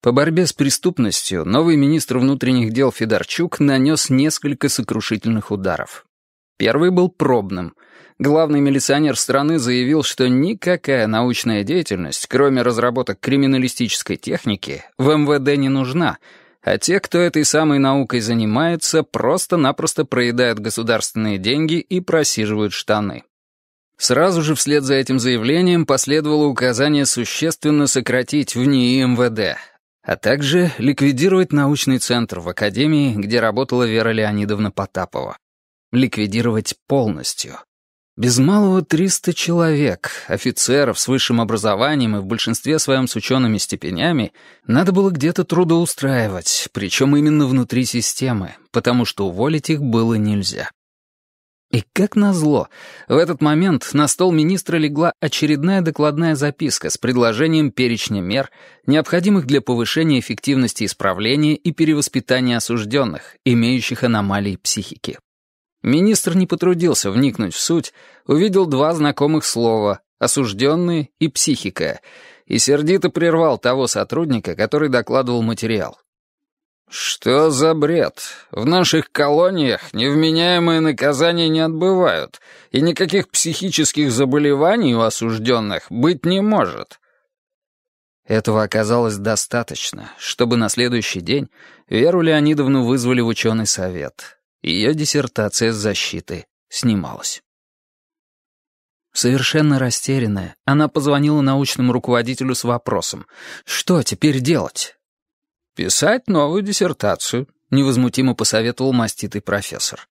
По борьбе с преступностью новый министр внутренних дел Федорчук нанес несколько сокрушительных ударов. Первый был пробным. Главный милиционер страны заявил, что никакая научная деятельность, кроме разработок криминалистической техники, в МВД не нужна, а те, кто этой самой наукой занимается, просто-напросто проедают государственные деньги и просиживают штаны. Сразу же вслед за этим заявлением последовало указание существенно сократить в НИИ МВД, а также ликвидировать научный центр в академии, где работала Вера Леонидовна Потапова. Ликвидировать полностью. Без малого 300 человек, офицеров с высшим образованием и в большинстве своем с учеными степенями, надо было где-то трудоустраивать, причем именно внутри системы, потому что уволить их было нельзя. И как назло, в этот момент на стол министра легла очередная докладная записка с предложением перечня мер, необходимых для повышения эффективности исправления и перевоспитания осужденных, имеющих аномалии психики. Министр не потрудился вникнуть в суть, увидел два знакомых слова «осужденные» и «психика», и сердито прервал того сотрудника, который докладывал материал. «Что за бред? В наших колониях невменяемые наказания не отбывают, и никаких психических заболеваний у осужденных быть не может». Этого оказалось достаточно, чтобы на следующий день Веру Леонидовну вызвали в ученый совет. Ее диссертация с защиты снималась. Совершенно растерянная, она позвонила научному руководителю с вопросом «Что теперь делать?» «Писать новую диссертацию», — невозмутимо посоветовал маститый профессор.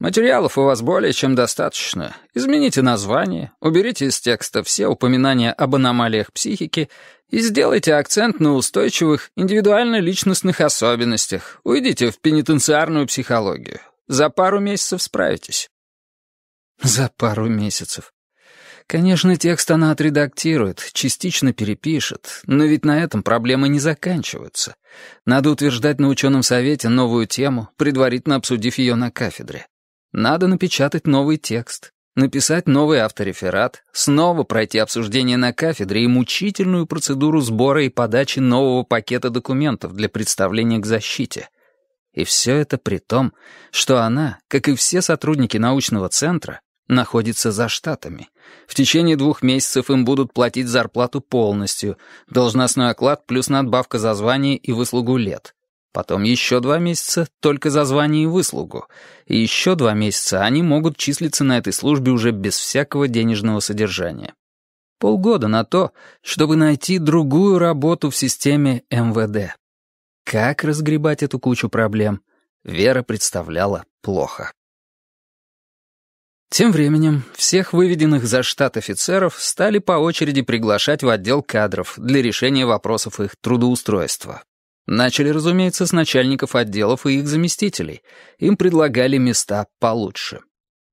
«Материалов у вас более чем достаточно. Измените название, уберите из текста все упоминания об аномалиях психики и сделайте акцент на устойчивых индивидуально-личностных особенностях. Уйдите в пенитенциарную психологию. За пару месяцев справитесь». «За пару месяцев. Конечно, текст она отредактирует, частично перепишет, но ведь на этом проблемы не заканчиваются. Надо утверждать на ученом совете новую тему, предварительно обсудив ее на кафедре. Надо напечатать новый текст, написать новый автореферат, снова пройти обсуждение на кафедре и мучительную процедуру сбора и подачи нового пакета документов для представления к защите. И все это при том, что она, как и все сотрудники научного центра, находится за штатами. В течение двух месяцев им будут платить зарплату полностью, должностной оклад плюс надбавка за звание и выслугу лет. Потом еще два месяца только за звание и выслугу. И еще два месяца они могут числиться на этой службе уже без всякого денежного содержания. Полгода на то, чтобы найти другую работу в системе МВД. Как разгребать эту кучу проблем, Вера представляла плохо. Тем временем всех выведенных за штат офицеров стали по очереди приглашать в отдел кадров для решения вопросов их трудоустройства. Начали, разумеется, с начальников отделов и их заместителей. Им предлагали места получше.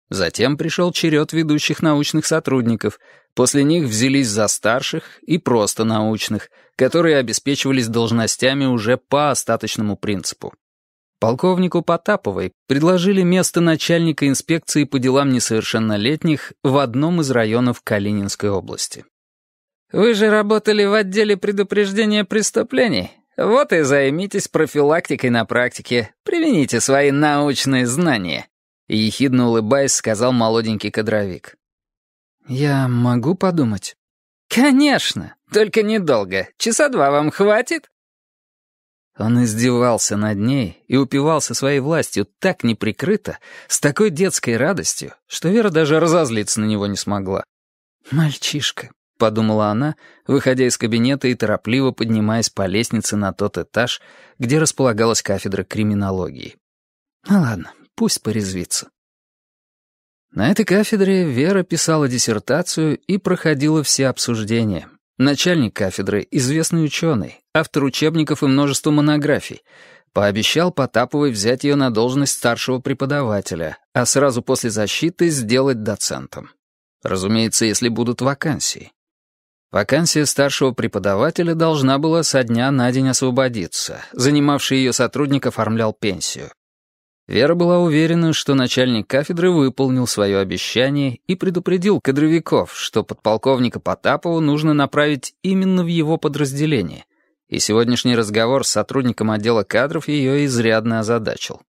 Затем пришел черед ведущих научных сотрудников. После них взялись за старших и просто научных, которые обеспечивались должностями уже по остаточному принципу. Полковнику Потаповой предложили место начальника инспекции по делам несовершеннолетних в одном из районов Калининской области. «Вы же работали в отделе предупреждения преступлений. Вот и займитесь профилактикой на практике. Примените свои научные знания», — ехидно улыбаясь, сказал молоденький кадровик. «Я могу подумать?» «Конечно, только недолго. Часа два вам хватит?» Он издевался над ней и упивался своей властью так неприкрыто, с такой детской радостью, что Вера даже разозлиться на него не смогла. «Мальчишка», — подумала она, выходя из кабинета и торопливо поднимаясь по лестнице на тот этаж, где располагалась кафедра криминологии. «Ну ладно, пусть порезвится». На этой кафедре Вера писала диссертацию и проходила все обсуждения — начальник кафедры, известный ученый, автор учебников и множества монографий, пообещал Потаповой взять ее на должность старшего преподавателя, а сразу после защиты сделать доцентом. Разумеется, если будут вакансии. Вакансия старшего преподавателя должна была со дня на день освободиться. Занимавший ее сотрудник оформлял пенсию. Вера была уверена, что начальник кафедры выполнил свое обещание и предупредил кадровиков, что подполковника Потапова нужно направить именно в его подразделение, и сегодняшний разговор с сотрудником отдела кадров ее изрядно озадачил.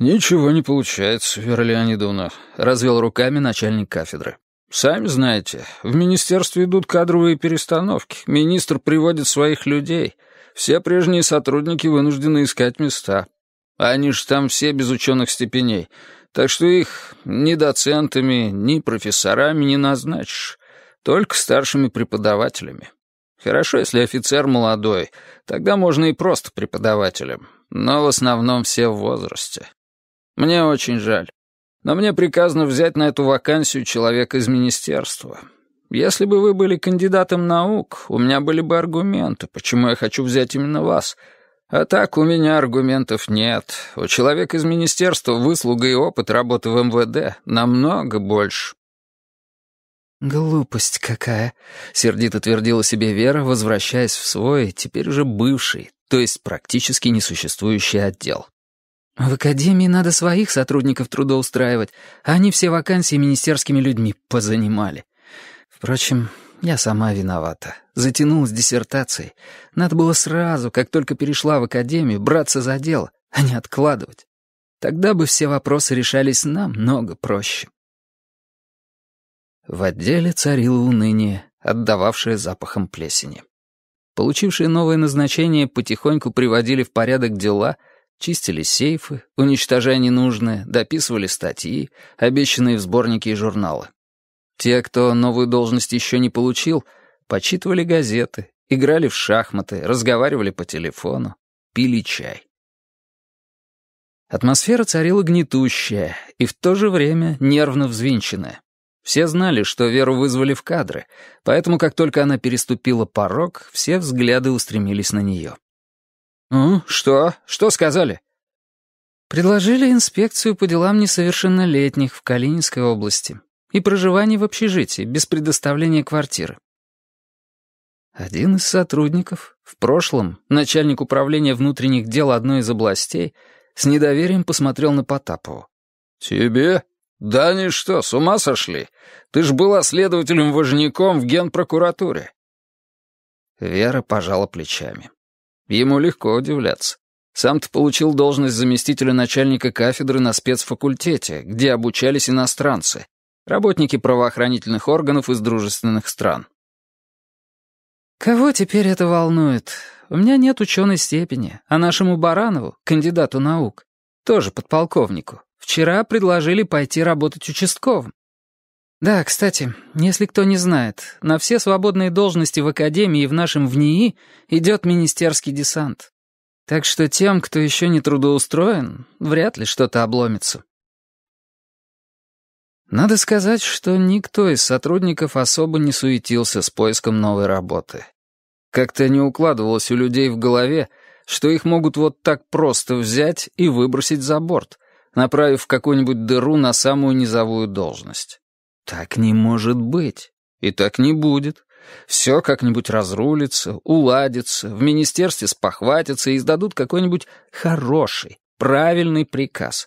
«Ничего не получается, Вера Леонидовна», — развел руками начальник кафедры. «Сами знаете, в министерстве идут кадровые перестановки, министр приводит своих людей, все прежние сотрудники вынуждены искать места». Они ж там все без ученых степеней, так что их ни доцентами, ни профессорами не назначишь, только старшими преподавателями. Хорошо, если офицер молодой, тогда можно и просто преподавателем, но в основном все в возрасте. Мне очень жаль, но мне приказано взять на эту вакансию человека из министерства. Если бы вы были кандидатом наук, у меня были бы аргументы, почему я хочу взять именно вас — а так у меня аргументов нет. У человека из министерства выслуга и опыт работы в МВД намного больше. «Глупость какая!» — сердито твердила себе Вера, возвращаясь в свой, теперь уже бывший, то есть практически несуществующий отдел. «В академии надо своих сотрудников трудоустраивать, а они все вакансии министерскими людьми позанимали. Впрочем, я сама виновата. Затянулась диссертацией. Надо было сразу, как только перешла в академию, браться за дело, а не откладывать. Тогда бы все вопросы решались намного проще. В отделе царило уныние, отдававшее запахом плесени. Получившие новое назначение потихоньку приводили в порядок дела, чистили сейфы, уничтожая ненужное, дописывали статьи, обещанные в сборники и журналы. Те, кто новую должность еще не получил, почитывали газеты, играли в шахматы, разговаривали по телефону, пили чай. Атмосфера царила гнетущая и в то же время нервно взвинченная. Все знали, что Веру вызвали в кадры, поэтому как только она переступила порог, все взгляды устремились на нее. «Ну, что? Что сказали?» «Предложили инспекцию по делам несовершеннолетних в Калининской области и проживание в общежитии без предоставления квартиры. Один из сотрудников, в прошлом начальник управления внутренних дел одной из областей, с недоверием посмотрел на Потапова. «Тебе? Да они что, с ума сошли? Ты ж была следователем-важняком в генпрокуратуре». Вера пожала плечами. Ему легко удивляться. Сам-то получил должность заместителя начальника кафедры на спецфакультете, где обучались иностранцы, работники правоохранительных органов из дружественных стран. Кого теперь это волнует? У меня нет ученой степени, а нашему Баранову, кандидату наук, тоже подполковнику, вчера предложили пойти работать участковым. Да, кстати, если кто не знает, на все свободные должности в Академии и в нашем ВНИИ идет министерский десант. Так что тем, кто еще не трудоустроен, вряд ли что-то обломится. Надо сказать, что никто из сотрудников особо не суетился с поиском новой работы. Как-то не укладывалось у людей в голове, что их могут вот так просто взять и выбросить за борт, направив в какую-нибудь дыру на самую низовую должность. Так не может быть. И так не будет. Все как-нибудь разрулится, уладится, в министерстве спохватятся и издадут какой-нибудь хороший, Правильный приказ.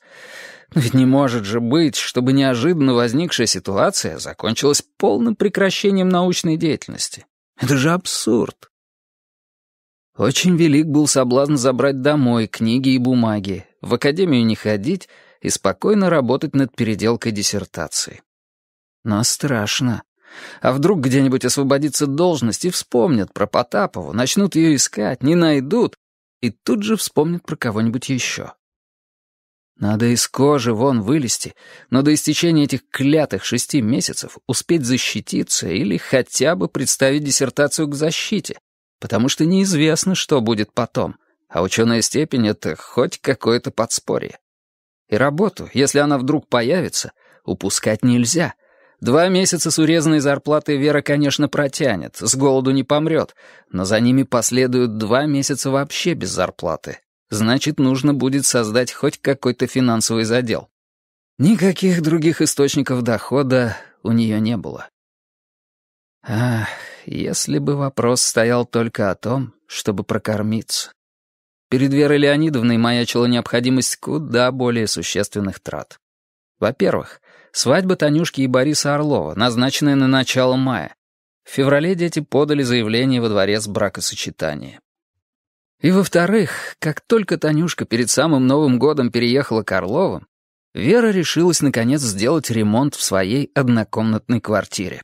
Но ведь не может же быть, чтобы неожиданно возникшая ситуация закончилась полным прекращением научной деятельности. Это же абсурд. Очень велик был соблазн забрать домой книги и бумаги, в академию не ходить и спокойно работать над переделкой диссертации. Но страшно. А вдруг где-нибудь освободится должность и вспомнят про Потапову, начнут ее искать, не найдут, и тут же вспомнят про кого-нибудь еще. Надо из кожи вон вылезти, но до истечения этих клятых шести месяцев успеть защититься или хотя бы представить диссертацию к защите, потому что неизвестно, что будет потом, а ученая степень — это хоть какое-то подспорье. И работу, если она вдруг появится, упускать нельзя. Два месяца с урезанной зарплатой Вера, конечно, протянет, с голоду не помрет, но за ними последуют два месяца вообще без зарплаты, значит, нужно будет создать хоть какой-то финансовый задел. Никаких других источников дохода у нее не было. Ах, если бы вопрос стоял только о том, чтобы прокормиться. Перед Верой Леонидовной маячила необходимость куда более существенных трат. Во-первых, свадьба Танюшки и Бориса Орлова, назначенная на начало мая. В феврале дети подали заявление во дворец бракосочетания. И во-вторых, как только Танюшка перед самым Новым годом переехала к Орловым, Вера решилась наконец сделать ремонт в своей однокомнатной квартире.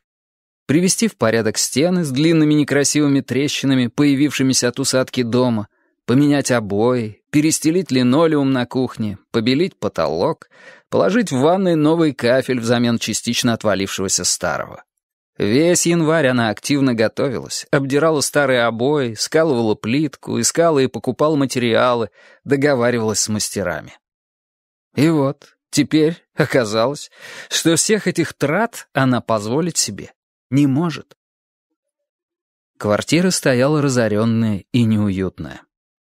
Привести в порядок стены с длинными некрасивыми трещинами, появившимися от усадки дома, поменять обои, перестелить линолеум на кухне, побелить потолок, положить в ванной новый кафель взамен частично отвалившегося старого. Весь январь она активно готовилась, обдирала старые обои, скалывала плитку, искала и покупала материалы, договаривалась с мастерами. И вот, теперь оказалось, что всех этих трат она позволить себе не может. Квартира стояла разоренная и неуютная.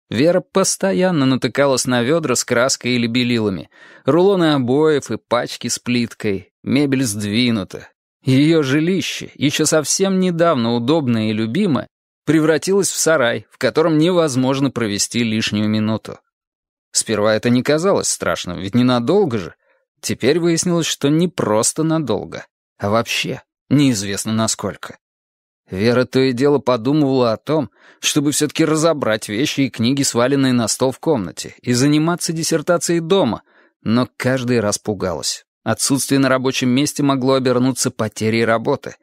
Вера постоянно натыкалась на ведра с краской или белилами, рулоны обоев и пачки с плиткой, мебель сдвинута, ее жилище, еще совсем недавно удобное и любимое, превратилось в сарай, в котором невозможно провести лишнюю минуту. Сперва это не казалось страшным, ведь ненадолго же. Теперь выяснилось, что не просто надолго, а вообще неизвестно насколько. Вера то и дело подумывала о том, чтобы все-таки разобрать вещи и книги, сваленные на стол в комнате, и заниматься диссертацией дома, но каждый раз пугалась. Отсутствие на рабочем месте могло обернуться потерей работы.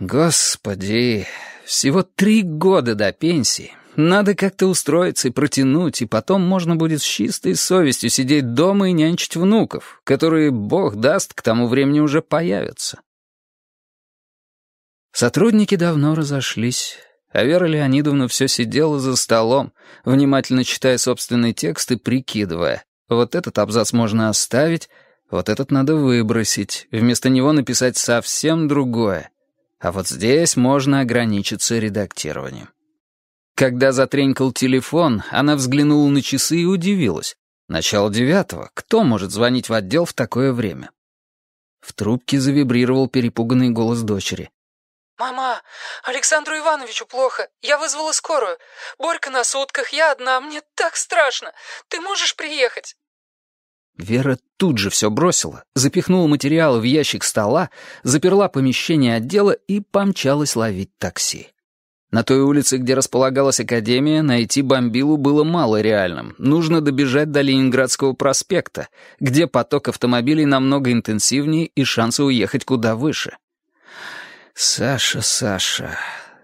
Господи, всего три года до пенсии. Надо как-то устроиться и протянуть, и потом можно будет с чистой совестью сидеть дома и нянчить внуков, которые, бог даст, к тому времени уже появятся. Сотрудники давно разошлись, а Вера Леонидовна все сидела за столом, внимательно читая собственный текст и прикидывая. Вот этот абзац можно оставить, вот этот надо выбросить, вместо него написать совсем другое. А вот здесь можно ограничиться редактированием. Когда затренькал телефон, она взглянула на часы и удивилась. Начало девятого. Кто может звонить в отдел в такое время? В трубке завибрировал перепуганный голос дочери. «Мама, Александру Ивановичу плохо. Я вызвала скорую. Борька на сутках, я одна, мне так страшно. Ты можешь приехать?» Вера тут же все бросила, запихнула материалы в ящик стола, заперла помещение отдела и помчалась ловить такси. На той улице, где располагалась академия, найти бомбилу было мало реальным. Нужно добежать до Ленинградского проспекта, где поток автомобилей намного интенсивнее и шансы уехать куда выше. Саша, Саша,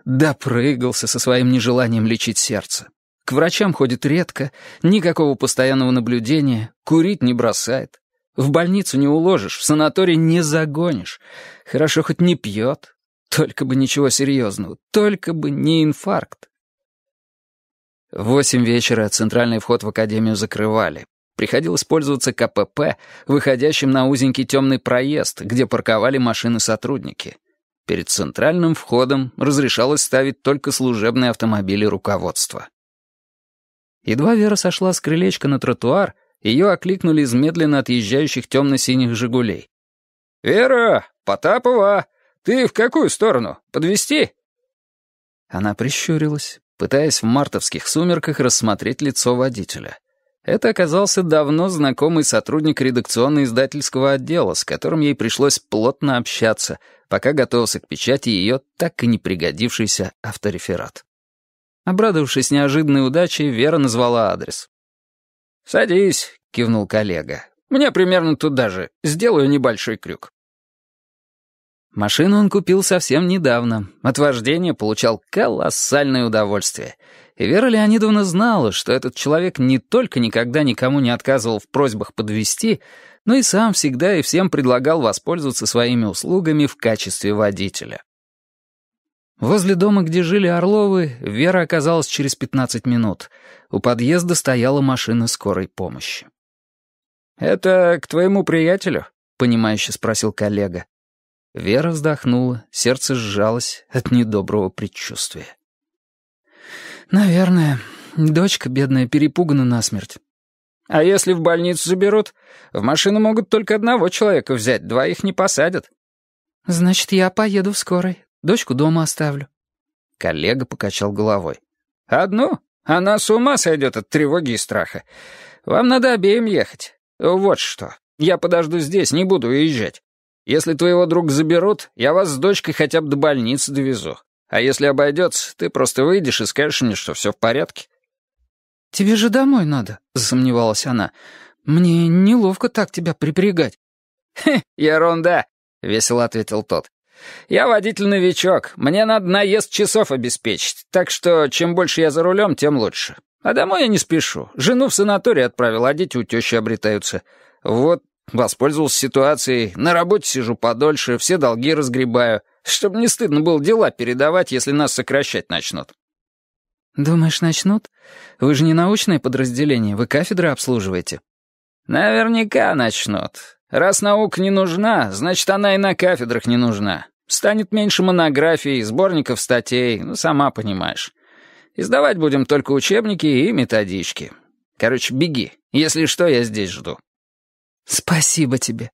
допрыгался со своим нежеланием лечить сердце. К врачам ходит редко, никакого постоянного наблюдения, курить не бросает. В больницу не уложишь, в санаторий не загонишь. Хорошо хоть не пьет. Только бы ничего серьезного, только бы не инфаркт. восемь вечера центральный вход в академию закрывали. Приходилось пользоваться КПП, выходящим на узенький темный проезд, где парковали машины сотрудники. Перед центральным входом разрешалось ставить только служебные автомобили руководства. Едва Вера сошла с крылечка на тротуар, ее окликнули из медленно отъезжающих темно-синих «Жигулей». «Вера! Потапова! Ты в какую сторону? Подвести? Она прищурилась, пытаясь в мартовских сумерках рассмотреть лицо водителя. Это оказался давно знакомый сотрудник редакционно-издательского отдела, с которым ей пришлось плотно общаться, пока готовился к печати ее так и не пригодившийся автореферат. Обрадовавшись неожиданной удачей, Вера назвала адрес. «Садись», — кивнул коллега. «Мне примерно туда же. Сделаю небольшой крюк». Машину он купил совсем недавно. От вождения получал колоссальное удовольствие. И Вера Леонидовна знала, что этот человек не только никогда никому не отказывал в просьбах подвести, но и сам всегда и всем предлагал воспользоваться своими услугами в качестве водителя. Возле дома, где жили Орловы, Вера оказалась через 15 минут. У подъезда стояла машина скорой помощи. «Это к твоему приятелю?» — понимающе спросил коллега. Вера вздохнула, сердце сжалось от недоброго предчувствия. «Наверное. Дочка бедная перепугана насмерть». «А если в больницу заберут? В машину могут только одного человека взять, двоих не посадят». «Значит, я поеду в скорой. Дочку дома оставлю». Коллега покачал головой. «Одну? Она с ума сойдет от тревоги и страха. Вам надо обеим ехать. Вот что. Я подожду здесь, не буду уезжать. Если твоего друга заберут, я вас с дочкой хотя бы до больницы довезу. А если обойдется, ты просто выйдешь и скажешь мне, что все в порядке». «Тебе же домой надо», — сомневалась она. «Мне неловко так тебя припрягать». «Хе, ерунда», — весело ответил тот. Я водитель-новичок, мне надо наезд часов обеспечить, так что чем больше я за рулем, тем лучше. А домой я не спешу. Жену в санаторий отправил, а дети у тещи обретаются. Вот, воспользовался ситуацией, на работе сижу подольше, все долги разгребаю, чтобы не стыдно было дела передавать, если нас сокращать начнут». «Думаешь, начнут? Вы же не научное подразделение, вы кафедры обслуживаете». «Наверняка начнут. Раз наука не нужна, значит, она и на кафедрах не нужна. Станет меньше монографий, сборников статей, ну, сама понимаешь. Издавать будем только учебники и методички. Короче, беги. Если что, я здесь жду». «Спасибо тебе»,